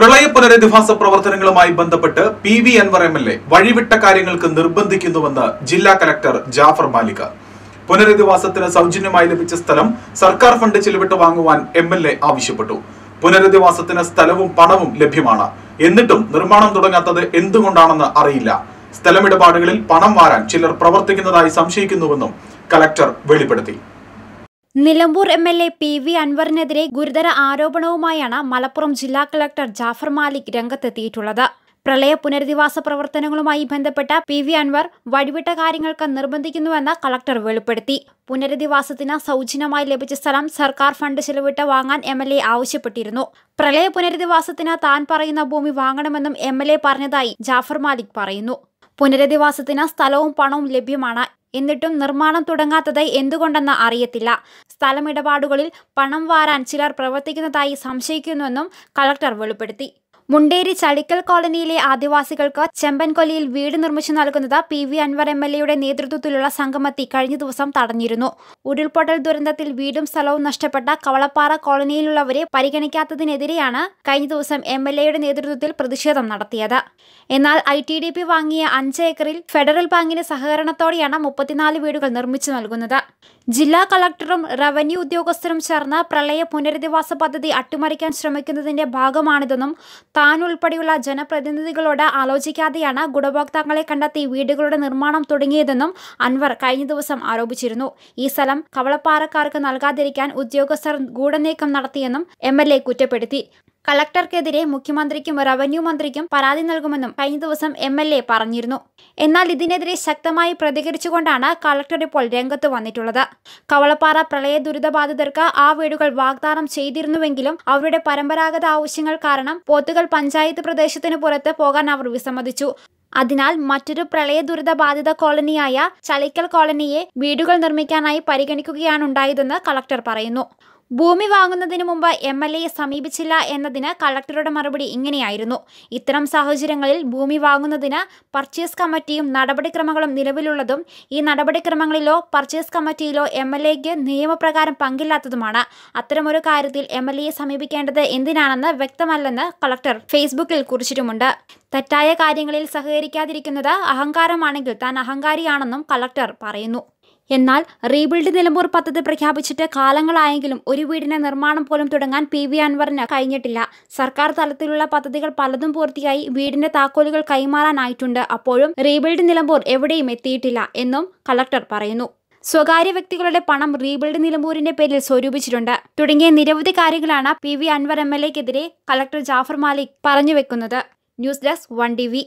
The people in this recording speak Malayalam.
പ്രളയ പുനരധിവാസ പ്രവർത്തനങ്ങളുമായി ബന്ധപ്പെട്ട് P V Anvar M L A വഴിവിട്ട കാര്യങ്ങൾക്ക് നിർബന്ധിക്കുന്നുവെന്ന് ജില്ലാ കലക്ടർ ജാഫർ മാലിക പുനരധിവാസത്തിന് സൗജന്യമായി ലഭിച്ച സ്ഥലം സർക്കാർ ഫണ്ട് ചെലവിട്ട് വാങ്ങുവാൻ എം എൽ എ ആവശ്യപ്പെട്ടു പുനരധിവാസത്തിന് സ്ഥലവും പണവും ലഭ്യമാണ് എന്നിട്ടും നിർമ്മാണം തുടങ്ങാത്തത് എന്തുകൊണ്ടാണെന്ന് അറിയില്ല സ്ഥലമിടപാടുകളിൽ പണം വാരാൻ ചിലർ പ്രവർത്തിക്കുന്നതായി സംശയിക്കുന്നുവെന്നും കലക്ടർ വെളിപ്പെടുത്തി Nilambur M L A P V അൻവറിനെതിരെ ഗുരുതര ആരോപണവുമായാണ് മലപ്പുറം ജില്ലാ കളക്ടർ ജാഫർ മാലിക് രംഗത്തെത്തിയിട്ടുള്ളത് പ്രളയ പുനരധിവാസ പ്രവർത്തനങ്ങളുമായി ബന്ധപ്പെട്ട പി വി അൻവർ വഴിവിട്ട കാര്യങ്ങൾക്ക് നിർബന്ധിക്കുന്നുവെന്ന് കളക്ടർ വെളിപ്പെടുത്തി പുനരധിവാസത്തിന് സൗജന്യമായി ലഭിച്ച സ്ഥലം സർക്കാർ ഫണ്ട് ചെലവിട്ട് വാങ്ങാൻ എം എൽ എ ആവശ്യപ്പെട്ടിരുന്നു പ്രളയ പുനരധിവാസത്തിന് താൻ പറയുന്ന ഭൂമി വാങ്ങണമെന്നും എം എൽ എ പറഞ്ഞതായി ജാഫർ മാലിക് പറയുന്നു പുനരധിവാസത്തിന് സ്ഥലവും പണവും ലഭ്യമാണ് എന്നിട്ടും നിർമ്മാണം തുടങ്ങാത്തത് എന്തുകൊണ്ടെന്ന് അറിയത്തില്ല സ്ഥലമിടപാടുകളിൽ പണം വാരാൻ ചിലർ പ്രവർത്തിക്കുന്നതായി സംശയിക്കുന്നുവെന്നും കളക്ടർ വെളിപ്പെടുത്തി മുണ്ടേരി ചളിക്കൽ കോളനിയിലെ ആദിവാസികൾക്ക് ചെമ്പൻകൊലിയിൽ വീട് നിർമ്മിച്ചു നൽകുന്നത് P V Anvar M L എയുടെ നേതൃത്വത്തിലുള്ള സംഗമത്തി കഴിഞ്ഞ ദിവസം തടഞ്ഞിരുന്നു ഉരുൾപൊട്ടൽ ദുരന്തത്തിൽ വീടും സ്ഥലവും നഷ്ടപ്പെട്ട കവളപ്പാറ കോളനിയിലുള്ളവരെ പരിഗണിക്കാത്തതിനെതിരെയാണ് കഴിഞ്ഞ ദിവസം എം എൽ എയുടെ നേതൃത്വത്തിൽ പ്രതിഷേധം നടത്തിയത് എന്നാൽ ഐ ടി ഡി പി വാങ്ങിയ അഞ്ച് ഏക്കറിൽ ഫെഡറൽ ബാങ്കിന്റെ സഹകരണത്തോടെയാണ് മുപ്പത്തിനാല് വീടുകൾ നിർമ്മിച്ചു നൽകുന്നത് ജില്ലാ കളക്ടറും റവന്യൂ ഉദ്യോഗസ്ഥരും ചേർന്ന് പ്രളയ പുനരധിവാസ പദ്ധതി അട്ടിമറിക്കാൻ ശ്രമിക്കുന്നതിന്റെ ഭാഗമാണിതെന്നും താൻ ഉൾപ്പെടെയുള്ള ജനപ്രതിനിധികളോട് ആലോചിക്കാതെയാണ് ഗുണഭോക്താക്കളെ കണ്ടെത്തി വീടുകളുടെ നിർമ്മാണം തുടങ്ങിയതെന്നും അൻവർ കഴിഞ്ഞ ദിവസം ആരോപിച്ചിരുന്നു ഈ സ്ഥലം കവളപ്പാറക്കാർക്ക് നൽകാതിരിക്കാൻ ഉദ്യോഗസ്ഥർ ഗൂഢനീക്കം നടത്തിയെന്നും എം കുറ്റപ്പെടുത്തി കളക്ടർക്കെതിരെ മുഖ്യമന്ത്രിക്കും റവന്യൂ മന്ത്രിക്കും പരാതി നൽകുമെന്നും കഴിഞ്ഞ ദിവസം എം എൽ എ പറഞ്ഞിരുന്നു എന്നാൽ ഇതിനെതിരെ ശക്തമായി പ്രതികരിച്ചുകൊണ്ടാണ് കളക്ടർ ഇപ്പോൾ രംഗത്ത് വന്നിട്ടുള്ളത് കവളപ്പാറ പ്രളയ ദുരിതബാധിതർക്ക് ആ വീടുകൾ വാഗ്ദാനം ചെയ്തിരുന്നുവെങ്കിലും അവരുടെ പരമ്പരാഗത ആവശ്യങ്ങൾ കാരണം പോത്തുകൾ പഞ്ചായത്ത് പ്രദേശത്തിന് പുറത്ത് പോകാൻ അവർ വിസമ്മതിച്ചു അതിനാൽ മറ്റൊരു പ്രളയ ദുരിതബാധിത കോളനിയായ ചളിക്കൽ കോളനിയെ വീടുകൾ നിർമ്മിക്കാനായി പരിഗണിക്കുകയാണുണ്ടായതെന്ന് കളക്ടർ പറയുന്നു ഭൂമി വാങ്ങുന്നതിന് മുമ്പ് എം എൽ എയെ സമീപിച്ചില്ല എന്നതിന് കളക്ടറുടെ മറുപടി ഇങ്ങനെയായിരുന്നു ഇത്തരം സാഹചര്യങ്ങളിൽ ഭൂമി വാങ്ങുന്നതിന് പർച്ചേസ് കമ്മിറ്റിയും നടപടിക്രമങ്ങളും നിലവിലുള്ളതും ഈ നടപടിക്രമങ്ങളിലോ പർച്ചേസ് കമ്മിറ്റിയിലോ എം എൽ എക്ക് നിയമപ്രകാരം പങ്കില്ലാത്തതുമാണ് അത്തരമൊരു കാര്യത്തിൽ എം എൽ എയെ സമീപിക്കേണ്ടത് എന്തിനാണെന്ന് വ്യക്തമല്ലെന്ന് കളക്ടർ ഫേസ്ബുക്കിൽ കുറിച്ചിട്ടുമുണ്ട് തെറ്റായ കാര്യങ്ങളിൽ സഹകരിക്കാതിരിക്കുന്നത് അഹങ്കാരമാണെങ്കിൽ താൻ അഹങ്കാരിയാണെന്നും കളക്ടർ പറയുന്നു എന്നാൽ റീബിൽഡ് നിലമ്പൂർ പദ്ധതി പ്രഖ്യാപിച്ചിട്ട് കാലങ്ങളായെങ്കിലും ഒരു വീടിന് നിർമ്മാണം പോലും തുടങ്ങാൻ പി വി അൻവറിന് കഴിഞ്ഞിട്ടില്ല സർക്കാർ തലത്തിലുള്ള പദ്ധതികൾ പലതും പൂർത്തിയായി വീടിന്റെ താക്കോലുകൾ കൈമാറാനായിട്ടുണ്ട് അപ്പോഴും റീബിൽഡ് നിലമ്പൂർ എവിടെയും എത്തിയിട്ടില്ല എന്നും കളക്ടർ പറയുന്നു സ്വകാര്യ വ്യക്തികളുടെ പണം റീബിൽഡ് നിലമ്പൂരിന്റെ പേരിൽ സ്വരൂപിച്ചിട്ടുണ്ട് തുടങ്ങിയ നിരവധി കാര്യങ്ങളാണ് P V Anvar M L എക്കെതിരെ കളക്ടർ ജാഫർ മാലിക് പറഞ്ഞു വെക്കുന്നത് ന്യൂസ് ഡെസ്ക് വൺ ടി